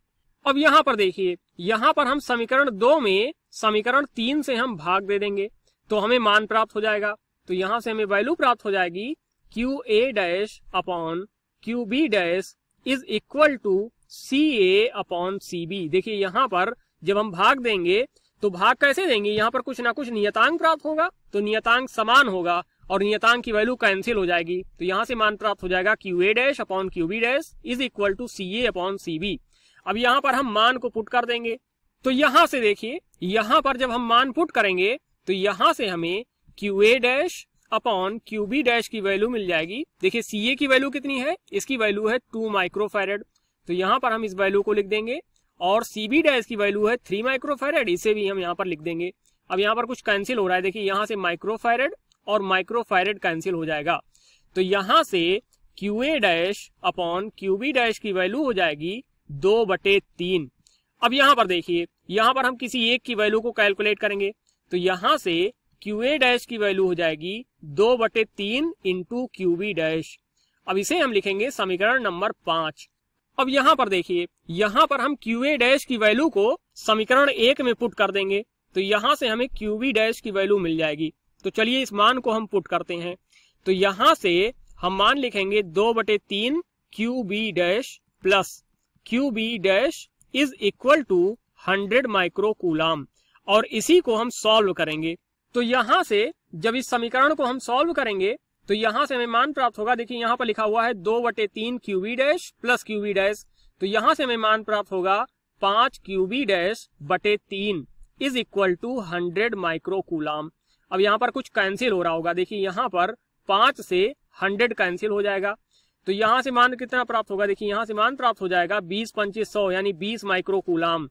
अब यहां पर देखिए यहां पर हम समीकरण दो में समीकरण तीन से हम भाग दे देंगे तो हमें मान प्राप्त हो जाएगा तो यहां से हमें वैल्यू प्राप्त हो जाएगी Q A dash upon Q B dash is equal to C A upon C B देखिए यहां पर जब हम भाग देंगे तो भाग कैसे देंगे यहाँ पर कुछ ना कुछ नियतांक प्राप्त होगा तो नियतांक समान होगा और नियतांक की वैल्यू कैंसिल हो जाएगी तो यहाँ से मान प्राप्त हो जाएगा Q A dash upon Q B dash is equal to C A upon C B अब यहाँ पर हम मान को पुट कर देंगे तो यहां से देखिए यहां पर जब हम मान पुट करेंगे तो यहां से हमें Q A dash upon Q B dash की वैल्यू मिल जाएगी देखिए सी ए की वैल्यू कितनी है इसकी वैल्यू है टू माइक्रोफेरेड तो यहाँ पर हम इस वैल्यू को लिख देंगे और सी बी डैश की वैल्यू है थ्री माइक्रोफेरेड इसे भी हम यहाँ पर लिख देंगे अब यहाँ पर कुछ कैंसिल हो रहा है देखिए यहाँ से माइक्रोफेरेड और माइक्रोफेरेड कैंसिल हो जाएगा तो यहाँ से Q A dash upon Q B dash की वैल्यू हो जाएगी दो बटे तीन अब यहाँ पर देखिए यहाँ पर हम किसी एक की वैल्यू को कैलकुलेट करेंगे तो यहाँ से क्यू ए डैश की वैल्यू हो जाएगी दो बटे तीन इंटू क्यूबी डैश अब इसे हम लिखेंगे समीकरण नंबर पांच अब यहाँ पर देखिए यहाँ पर हम क्यू ए डैश की वैल्यू को समीकरण एक में पुट कर देंगे तो यहाँ से हमें क्यू बी डैश की वैल्यू मिल जाएगी तो चलिए इस मान को हम पुट करते हैं तो यहाँ से हम मान लिखेंगे दो बटे तीन Q B dash plus Q B dash is equal to hundred micro coulomb और इसी को हम सॉल्व करेंगे तो यहाँ से जब इस समीकरण को हम सॉल्व करेंगे तो यहां से हमें मान प्राप्त होगा देखिए यहां पर लिखा हुआ है दो बटे तीन QB dash plus QB dash तो यहां से हमें मान प्राप्त होगा पांच क्यूबी डैश बटे तीन is equal to hundred microcoulomb अब यहाँ पर कुछ कैंसिल हो रहा होगा देखिए यहाँ पर पांच से हंड्रेड कैंसिल हो जाएगा तो यहाँ से मान कितना प्राप्त होगा देखिए यहाँ से मान प्राप्त हो जाएगा बीस पंचीस सौ यानी बीस माइक्रोकूलाम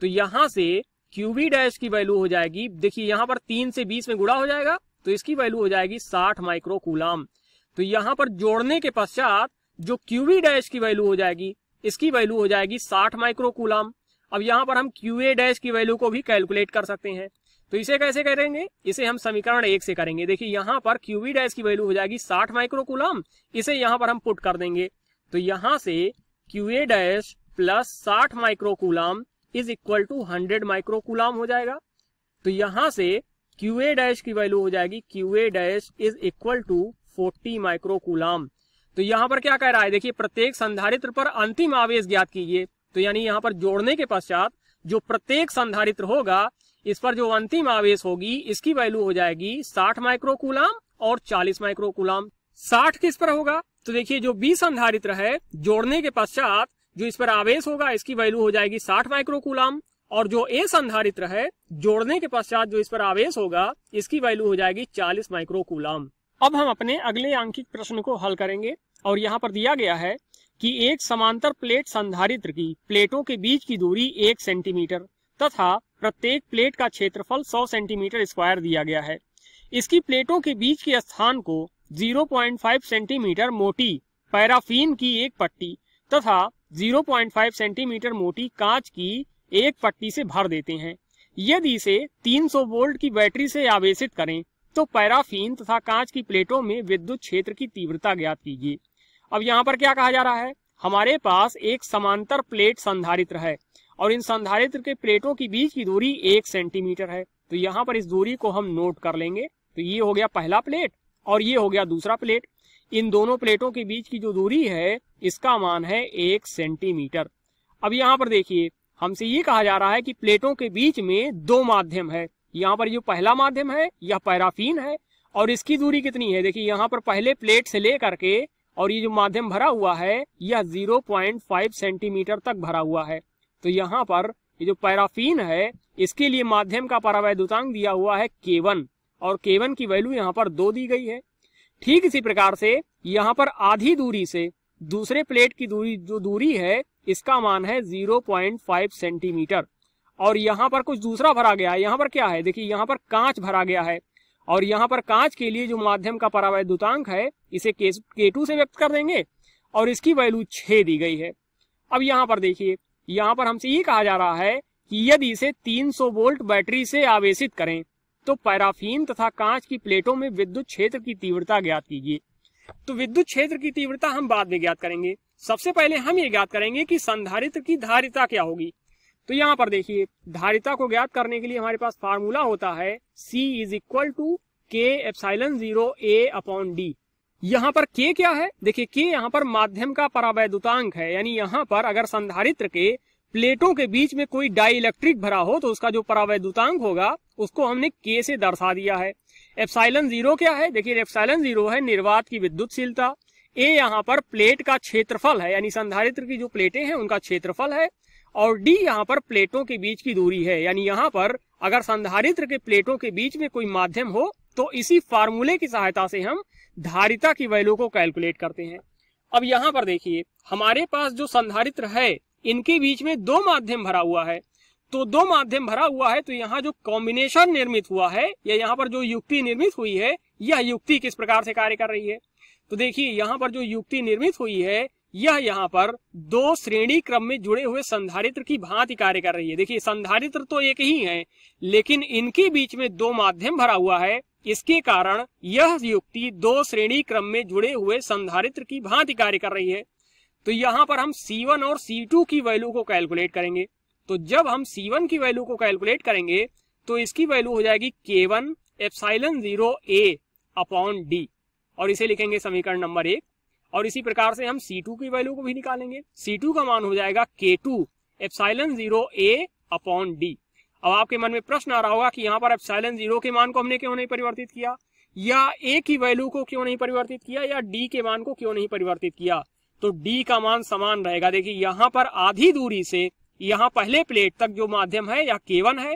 तो यहाँ से क्यूबी डैश की वैल्यू हो जाएगी देखिए यहाँ पर तीन से बीस में गुड़ा हो जाएगा तो इसकी वैल्यू हो जाएगी साठ कूलाम तो यहाँ पर जोड़ने के पश्चात जो क्यूबी डैश की वैल्यू हो जाएगी इसकी वैल्यू हो जाएगी साठ माइक्रोकूलाम अब यहाँ पर हम क्यूए डैश की वैल्यू को भी कैलकुलेट कर सकते हैं तो इसे कैसे करेंगे इसे हम समीकरण एक से करेंगे देखिए यहाँ पर क्यूबी डैश की वैल्यू हो जाएगी साठ कूलाम इसे यहाँ पर हम पुट कर देंगे तो यहाँ से क्यूए डैश प्लस साठ coulomb is equal to hundred microcoulomb हो जाएगा तो यहां से क्यू ए डैश की वैल्यू हो जाएगी Q A dash is equal to forty microcoulomb तो यहां पर क्या कह रहा है देखिए प्रत्येक संधारित्र पर अंतिम आवेश ज्ञात कीजिए तो यानी यहां पर जोड़ने के पश्चात जो प्रत्येक संधारित्र होगा इस पर जो अंतिम आवेश होगी इसकी वैल्यू हो जाएगी साठ माइक्रोकुलाम और चालीस माइक्रोकुलाम साठ किस पर होगा तो देखिए जो बी संधारित्र है जोड़ने के पश्चात जो इस पर आवेश होगा इसकी वैल्यू हो जाएगी साठ माइक्रोकूलाम और जो ए संधारित्र है जोड़ने के पश्चात जो इस पर आवेश होगा इसकी वैल्यू हो जाएगी चालीस माइक्रोकूलाम अब हम अपने अगले आंकिक प्रश्न को हल करेंगे और यहाँ पर दिया गया है कि एक समांतर प्लेट संधारित्र की प्लेटों के बीच की दूरी एक सेंटीमीटर तथा प्रत्येक प्लेट का क्षेत्रफल 100 सेंटीमीटर स्क्वायर दिया गया है इसकी प्लेटों के बीच के स्थान को 0.5 सेंटीमीटर मोटी पैराफीन की एक पट्टी तथा 0.5 सेंटीमीटर मोटी कांच की एक पट्टी से भर देते हैं यदि इसे 300 वोल्ट की बैटरी से आवेशित करें तो पैराफीन तथा कांच की प्लेटों में विद्युत क्षेत्र की तीव्रता ज्ञात कीजिए अब यहाँ पर क्या कहा जा रहा है हमारे पास एक समांतर प्लेट संधारित्र है और इन संधारित्र के प्लेटों के बीच की दूरी एक सेंटीमीटर है तो यहाँ पर इस दूरी को हम नोट कर लेंगे तो ये हो गया पहला प्लेट और ये हो गया दूसरा प्लेट इन दोनों प्लेटों के बीच की जो दूरी है इसका मान है एक सेंटीमीटर अब यहाँ पर देखिए हमसे ये कहा जा रहा है कि प्लेटों के बीच में दो माध्यम है यहाँ पर जो पहला माध्यम है यह पैराफीन है और इसकी दूरी कितनी है देखिए यहाँ पर पहले प्लेट से लेकर के और ये जो माध्यम भरा हुआ है यह 0.5 सेंटीमीटर तक भरा हुआ है तो यहाँ पर ये जो पैराफीन है इसके लिए माध्यम का परावैद्युतांक दिया हुआ है केवन और केवन की वैल्यू यहाँ पर दो दी गई है ठीक इसी प्रकार से यहाँ पर आधी दूरी से दूसरे प्लेट की दूरी जो दूरी है इसका मान है 0.5 सेंटीमीटर और यहाँ पर कुछ दूसरा भरा गया है यहाँ पर क्या है देखिए यहाँ पर कांच भरा गया है और यहाँ पर कांच के लिए जो माध्यम का परावैद्युतांक है इसे के, टू से व्यक्त कर देंगे और इसकी वैल्यू छह दी गई है अब यहाँ पर देखिए यहाँ पर हमसे ये कहा जा रहा है कि यदि इसे 300 वोल्ट बैटरी से आवेशित करें तो पैराफीन तथा कांच की प्लेटों में विद्युत क्षेत्र की तीव्रता ज्ञात कीजिए तो विद्युत क्षेत्र की तीव्रता हम बाद में ज्ञात करेंगे सबसे पहले हम ये ज्ञात करेंगे कि संधारित्र की धारिता क्या होगी तो यहाँ पर देखिए धारिता को ज्ञात करने के लिए हमारे पास फार्मूला होता है C is equal to K epsilon zero A upon D यहाँ पर के क्या है देखिए के यहाँ पर माध्यम का परावैद्युतांक है यानी यहाँ पर अगर संधारित्र के प्लेटों के बीच में कोई डाई इलेक्ट्रिक भरा हो तो उसका जो परावैद्युतांक होगा उसको हमने के से दर्शा दिया है एफसाइलन जीरो क्या है देखिए एफसाइलन जीरो है निर्वात की विद्युतशीलता ए यहाँ पर प्लेट का क्षेत्रफल है यानी संधारित्र की जो प्लेटें हैं उनका क्षेत्रफल है और डी यहाँ पर प्लेटों के बीच की दूरी है यानी यहाँ पर अगर संधारित्र के प्लेटों के बीच में कोई माध्यम हो तो इसी फार्मूले की सहायता से हम धारिता की वैल्यू को कैलकुलेट करते हैं अब यहाँ पर देखिए हमारे पास जो संधारित्र है इनके बीच में दो माध्यम भरा हुआ है तो दो माध्यम भरा हुआ है तो यहाँ जो कॉम्बिनेशन निर्मित हुआ है या यहाँ पर जो युक्ति निर्मित हुई है यह युक्ति किस प्रकार से कार्य कर रही है तो देखिए यहाँ पर जो युक्ति निर्मित हुई है यह यहाँ पर दो श्रेणी क्रम में जुड़े हुए संधारित्र की भांति कार्य कर रही है देखिए संधारित्र तो एक ही है लेकिन इनके बीच में दो माध्यम भरा हुआ है इसके कारण यह युक्ति दो श्रेणी क्रम में जुड़े हुए संधारित्र की भांति कार्य कर रही है तो यहां पर हम C1 और C2 की वैल्यू को कैलकुलेट करेंगे तो जब हम C1 की वैल्यू को कैलकुलेट करेंगे तो इसकी वैल्यू हो जाएगी K1 one epsilon zero A upon D और इसे लिखेंगे समीकरण नंबर एक और इसी प्रकार से हम C2 की वैल्यू को भी निकालेंगे C2 का मान हो जाएगा K2 two epsilon zero A upon D अब आपके मन में प्रश्न आ रहा होगा कि यहाँ पर एफसाइलन जीरो के मान को हमने क्यों नहीं परिवर्तित किया या ए की वैल्यू को क्यों नहीं परिवर्तित किया या डी के मान को क्यों नहीं परिवर्तित किया तो डी का मान समान रहेगा देखिए यहाँ पर आधी दूरी से यहाँ पहले प्लेट तक जो माध्यम है यह K1 है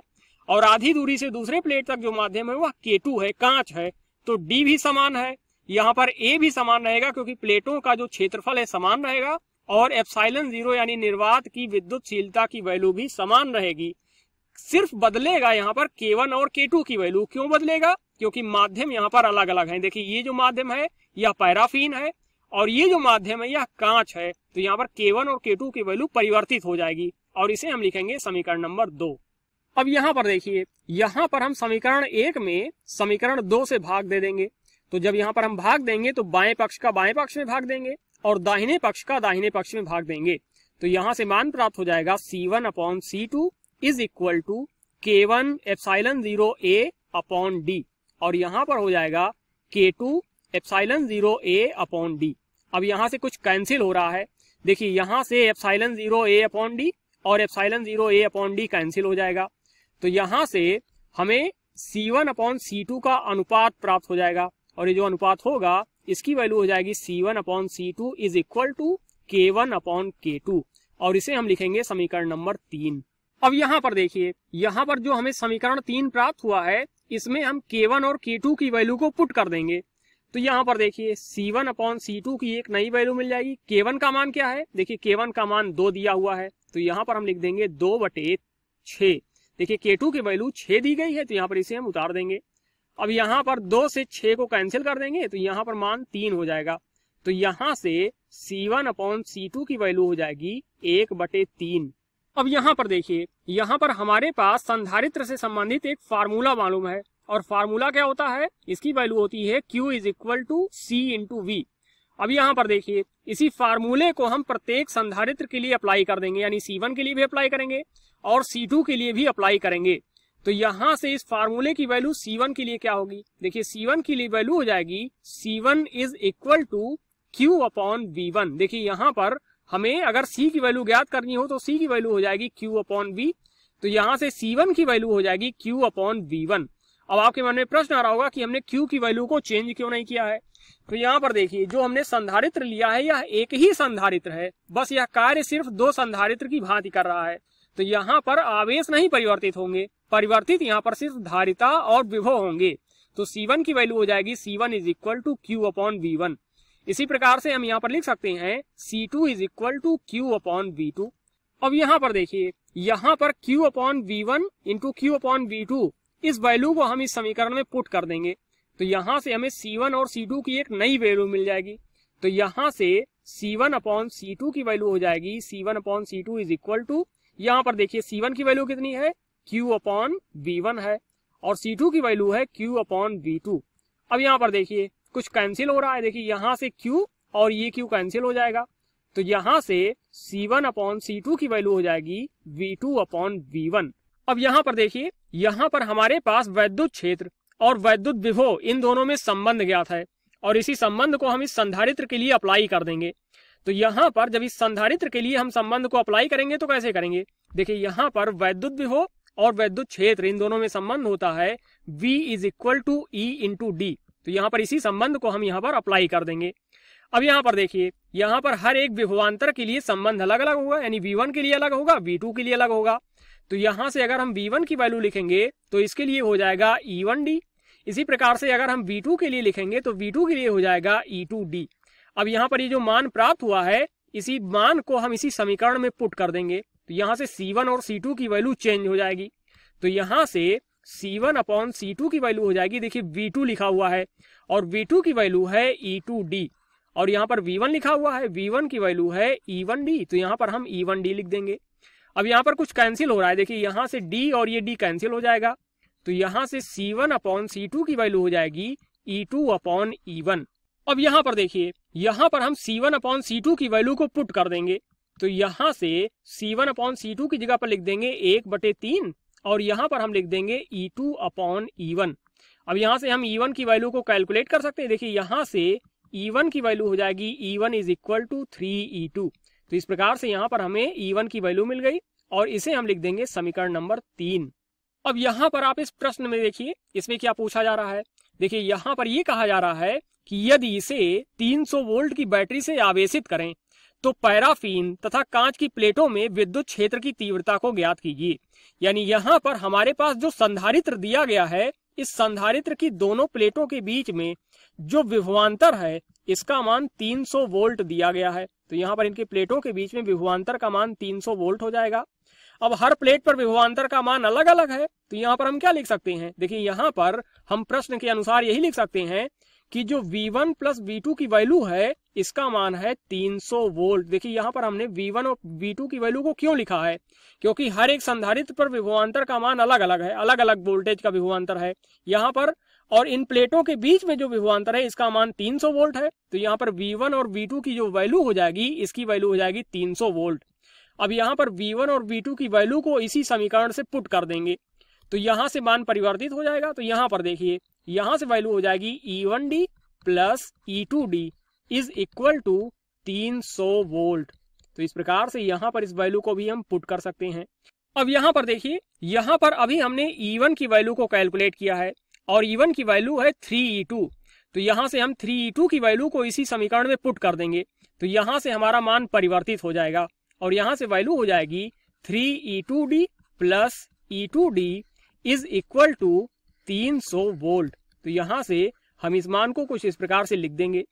और आधी दूरी से दूसरे प्लेट तक जो माध्यम है वह K2 है कांच है तो D भी समान है यहाँ पर A भी समान रहेगा क्योंकि प्लेटों का जो क्षेत्रफल है समान रहेगा और एफसाइलन जीरो यानी निर्वात की विद्युतशीलता की वैल्यू भी समान रहेगी सिर्फ बदलेगा यहाँ पर केवन और के की वैल्यू क्यों बदलेगा क्योंकि माध्यम यहाँ पर अलग अलग है देखिए ये जो माध्यम है यह पैराफीन है और ये जो माध्यम है यह कांच है तो यहाँ पर के और के की वैल्यू परिवर्तित हो जाएगी और इसे हम लिखेंगे समीकरण नंबर दो अब यहाँ पर देखिए यहाँ पर हम समीकरण एक में समीकरण दो से भाग दे देंगे तो जब यहाँ पर हम भाग देंगे तो बाएं पक्ष का बाएं पक्ष में भाग देंगे और दाहिने पक्ष का दाहिने पक्ष में भाग देंगे तो यहाँ से मान प्राप्त हो जाएगा C one upon C two is equal to K one epsilon zero A upon D और यहाँ पर हो जाएगा K two epsilon zero A upon D अब यहाँ से कुछ कैंसिल हो रहा है देखिए यहाँ से epsilon zero A upon D और epsilon zero A upon D cancel हो जाएगा तो यहाँ से हमें C one upon C two का अनुपात प्राप्त हो जाएगा और ये जो अनुपात होगा इसकी वैल्यू हो जाएगी C one upon C two is equal to K one upon K two और इसे हम लिखेंगे समीकरण नंबर तीन अब यहाँ पर देखिए यहाँ पर जो हमें समीकरण तीन प्राप्त हुआ है इसमें हम के वन और के टू की वैल्यू को पुट कर देंगे तो यहाँ पर देखिए C1 वन अपॉन सी की एक नई वैल्यू मिल जाएगी K1 का मान क्या है देखिए K1 का मान दो दिया हुआ है तो यहाँ पर हम लिख देंगे दो बटे छ देखिये K2 की वैल्यू छ दी गई है तो यहाँ पर इसे हम उतार देंगे अब यहाँ पर दो से छ को कैंसिल कर देंगे तो यहाँ पर मान तीन हो जाएगा तो यहाँ से C1 वन अपॉन सी की वैल्यू हो जाएगी एक बटे तीन अब यहाँ पर देखिए यहाँ पर हमारे पास संधारित्र से संबंधित एक फार्मूला मालूम है और फार्मूला क्या होता है इसकी वैल्यू होती है Q is equal to C into V अब यहाँ पर देखिए इसी फार्मूले को हम प्रत्येक संधारित्र के लिए अप्लाई कर देंगे यानी C1 के लिए भी अप्लाई करेंगे और C2 के लिए भी अप्लाई करेंगे तो यहाँ से इस फार्मूले की वैल्यू C1 के लिए क्या होगी देखिए C1 के लिए वैल्यू हो जाएगी C1 is equal to Q upon V देखिए यहाँ पर हमें अगर C की वैल्यू ज्ञात करनी हो तो C की वैल्यू हो जाएगी Q अपॉन वी तो यहाँ से C1 की वैल्यू हो जाएगी Q अपॉन वी अब आपके मन में प्रश्न आ रहा होगा कि हमने Q की वैल्यू को चेंज क्यों नहीं किया है तो यहाँ पर देखिए जो हमने संधारित्र लिया है यह एक ही संधारित्र है बस यह कार्य सिर्फ दो संधारित्र की भांति कर रहा है तो यहाँ पर आवेश नहीं परिवर्तित होंगे परिवर्तित यहाँ पर सिर्फ धारिता और विभो होंगे तो C1 की वैल्यू हो जाएगी C1 one is equal to Q upon V one इसी प्रकार से हम यहाँ पर लिख सकते हैं C2 two is equal to Q upon V two अब यहाँ पर देखिए यहाँ पर Q upon V one into Q upon V two इस वैल्यू को हम इस समीकरण में पुट कर देंगे तो यहां से हमें वन और सी टू की एक नई वैल्यू मिल जाएगी तो यहाँ से C one upon C two की वैल्यू हो जाएगी C one upon C two is equal to यहाँ पर देखिए वन की वैल्यू कितनी है क्यू अपॉन बी है और सी टू की वैल्यू है क्यू अपॉन बी अब यहाँ पर देखिए कुछ कैंसिल हो रहा है देखिए यहाँ से क्यू और ये क्यू कैंसिल हो जाएगा तो यहां से C one upon C two की वैल्यू हो जाएगी V two upon V one अब यहाँ पर देखिए यहाँ पर हमारे पास वैद्युत क्षेत्र और वैद्युत विभो इन दोनों में संबंध ज्ञात है और इसी संबंध को हम इस संधारित्र के लिए अप्लाई कर देंगे तो यहाँ पर जब इस संधारित्र के लिए हम संबंध को अप्लाई करेंगे तो कैसे करेंगे देखिए यहाँ पर वैद्युत विभो और वैद्युत क्षेत्र इन दोनों में संबंध होता है V is equal to E into D तो यहाँ पर इसी संबंध को हम यहाँ पर अप्लाई कर देंगे अब यहाँ पर देखिए यहाँ पर हर एक विभवान्तर के लिए संबंध अलग अलग होगा यानी V1 के लिए अलग होगा V2 के लिए अलग होगा तो यहाँ से अगर हम v1 की वैल्यू लिखेंगे तो इसके लिए हो जाएगा e1d इसी प्रकार से अगर हम v2 के लिए लिखेंगे तो v2 के लिए हो जाएगा e2d अब यहाँ पर ये यह जो मान प्राप्त हुआ है इसी मान को हम इसी समीकरण में पुट कर देंगे तो यहाँ से C1 और टू की वैल्यू चेंज हो जाएगी तो यहाँ से C1 वन अपॉन सी की वैल्यू हो जाएगी देखिए V2 लिखा हुआ है और V2 की वैल्यू है E2D और यहाँ पर V1 लिखा हुआ है V1 की वैल्यू है E1D तो यहाँ पर हम E1D लिख देंगे अब यहाँ पर कुछ कैंसिल हो रहा है देखिए यहाँ से डी और ये डी कैंसिल हो जाएगा तो यहाँ से C one upon C two की वैल्यू हो जाएगी E two upon E one अब यहाँ पर देखिए यहाँ पर हम C one upon C two की वैल्यू को पुट कर देंगे तो यहाँ से C one upon C two की जगह पर लिख देंगे एक बटे तीन और यहाँ पर हम लिख देंगे E two upon E one अब यहाँ से हम ई e वन की वैल्यू को कैलकुलेट कर सकते हैं देखिए यहाँ से ई e वन की वैल्यू हो जाएगी E one is equal to three E two तो इस प्रकार से यहाँ पर हमें ई e की वैल्यू मिल गई और इसे हम लिख देंगे समीकरण नंबर तीन अब यहाँ पर आप इस प्रश्न में देखिए इसमें क्या पूछा जा रहा है देखिए यहाँ पर ये कहा जा रहा है कि यदि इसे 300 वोल्ट की बैटरी से आवेशित करें तो पैराफिन तथा कांच की प्लेटों में विद्युत क्षेत्र की तीव्रता को ज्ञात कीजिए यानी यहाँ पर हमारे पास जो संधारित्र दिया गया है इस संधारित्र की दोनों प्लेटों के बीच में जो विभवान्तर है इसका मान 300 वोल्ट दिया गया है तो यहाँ पर इनके प्लेटों के बीच में विभुआंतर का मान 300 वोल्ट हो जाएगा अब हर प्लेट पर विभुआंतर का मान अलग अलग है तो यहाँ पर हम क्या लिख सकते हैं देखिए यहाँ पर हम प्रश्न के अनुसार यही लिख सकते हैं कि जो V1 वन प्लस वी की वैल्यू है इसका मान है 300 वोल्ट देखिए यहाँ पर हमने V1 और V2 की वैल्यू को क्यों लिखा है क्योंकि हर एक संधारित्र पर विभवान्तर का मान अलग अलग है अलग अलग वोल्टेज का विभवान्तर है यहाँ पर और इन प्लेटों के बीच में जो विभवांतर है इसका मान 300 वोल्ट है तो यहाँ पर V1 और V2 की जो वैल्यू हो जाएगी इसकी वैल्यू हो जाएगी 300 वोल्ट अब यहाँ पर V1 और V2 की वैल्यू को इसी समीकरण से पुट कर देंगे तो यहाँ से मान परिवर्तित हो जाएगा तो यहाँ पर देखिए यहाँ से वैल्यू हो जाएगी E one D plus E two D is equal to तीन सौ वोल्ट तो इस प्रकार से यहाँ पर इस वैल्यू को भी हम पुट कर सकते हैं अब यहाँ पर देखिए यहाँ पर अभी हमने ई e वन की वैल्यू को कैलकुलेट किया है और ई e की वैल्यू है थ्री ई टू तो यहाँ से हम थ्री ई टू की वैल्यू को इसी समीकरण में पुट कर देंगे तो यहाँ से हमारा मान परिवर्तित हो जाएगा और यहाँ से वैल्यू हो जाएगी three E two D plus E two D is equal to तीन सौ वोल्ट तो यहाँ से हम इस मान को कुछ इस प्रकार से लिख देंगे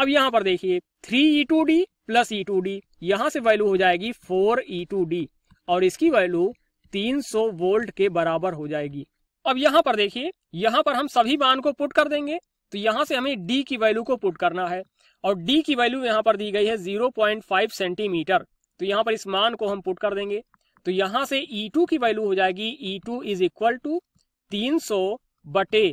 अब यहाँ पर देखिए three E two D plus E two D यहाँ से वैल्यू हो जाएगी फोर ई टू डी और इसकी वैल्यू तीन सौ वोल्ट के बराबर हो जाएगी अब यहाँ पर देखिए यहां पर हम सभी मान को पुट कर देंगे तो यहां से हमें डी की वैल्यू को पुट करना है और डी की वैल्यू यहां पर दी गई है 0.5 सेंटीमीटर तो यहां पर इस मान को हम पुट कर देंगे तो यहां से टू e की वैल्यू हो जाएगी E two is equal to तीन सौ बटे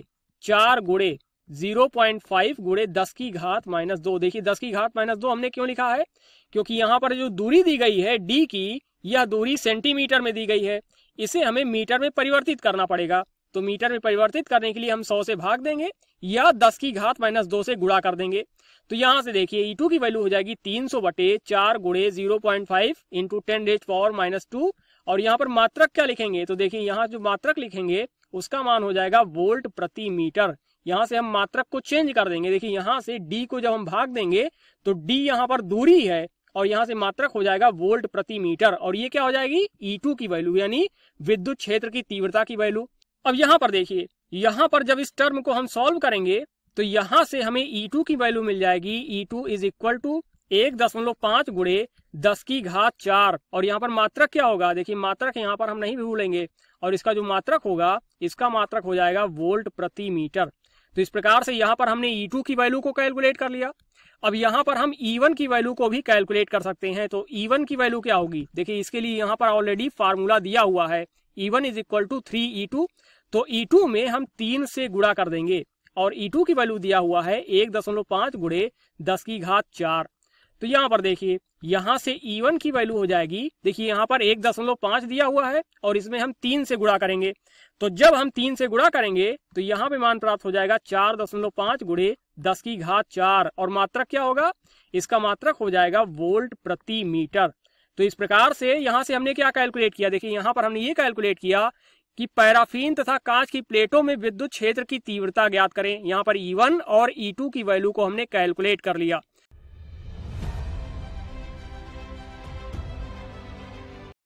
चार गुड़े जीरो पॉइंट फाइव गुड़े दस की घात माइनस दो देखिए दस की घात माइनस दो हमने क्यों लिखा है क्योंकि यहाँ पर जो दूरी दी गई है डी की यह दूरी सेंटीमीटर में दी गई है इसे हमें मीटर में परिवर्तित करना पड़ेगा तो मीटर में परिवर्तित करने के लिए हम सौ से भाग देंगे या दस की घात माइनस दो से गुड़ा कर देंगे तो यहाँ से देखिए ई e की वैल्यू हो जाएगी तीन सौ बटे चार गुड़े zero point five into ten days power minus two और यहाँ पर मात्रक क्या लिखेंगे तो देखिए यहाँ जो मात्रक लिखेंगे उसका मान हो जाएगा वोल्ट प्रति मीटर यहाँ से हम मात्रक को चेंज कर देंगे देखिए यहाँ से डी को जब हम भाग देंगे तो डी यहाँ पर दूरी है और यहाँ से मात्रक हो जाएगा वोल्ट प्रति मीटर और ये क्या हो जाएगी ई e की वैल्यू यानी विद्युत क्षेत्र की तीव्रता की वैल्यू अब यहां पर देखिए यहां पर जब इस टर्म को हम सॉल्व करेंगे तो यहां से हमें ई e टू की वैल्यू मिल जाएगी E two is equal to एक दशमलव पांच गुड़े दस की घात चार और यहाँ पर मात्रक क्या होगा देखिए मात्रक यहाँ पर हम नहीं भूलेंगे और इसका जो मात्रक होगा इसका मात्रक हो जाएगा वोल्ट प्रति मीटर तो इस प्रकार से यहाँ पर हमने E2 की वैल्यू को कैलकुलेट कर लिया अब यहाँ पर हम E1 की वैल्यू को भी कैलकुलेट कर सकते हैं तो E1 की वैल्यू क्या होगी देखिए इसके लिए यहाँ पर ऑलरेडी फार्मूला दिया हुआ है E1 one is equal to three E two तो E2 में हम तीन से गुड़ा कर देंगे और E2 की वैल्यू दिया हुआ है एक दशमलव पांच गुड़े दस की घात चार तो यहाँ पर देखिए यहाँ से E1 की वैल्यू हो जाएगी देखिए यहाँ पर एक दशमलव पांच दिया हुआ है और इसमें हम तीन से गुड़ा करेंगे तो जब हम तीन से गुड़ा करेंगे तो यहाँ पे मान प्राप्त हो जाएगा चार दशमलव पांच गुड़े दस की घात चार और मात्रक क्या होगा इसका मात्रक हो जाएगा वोल्ट प्रति मीटर तो इस प्रकार से यहाँ से हमने क्या कैलकुलेट किया देखिए यहाँ पर हमने ये कैलकुलेट किया कि पैराफीन तथा कांच की प्लेटों में विद्युत क्षेत्र की तीव्रता ज्ञात करें यहाँ पर ई e वन और ई e टू की वैल्यू को हमने कैलकुलेट कर लिया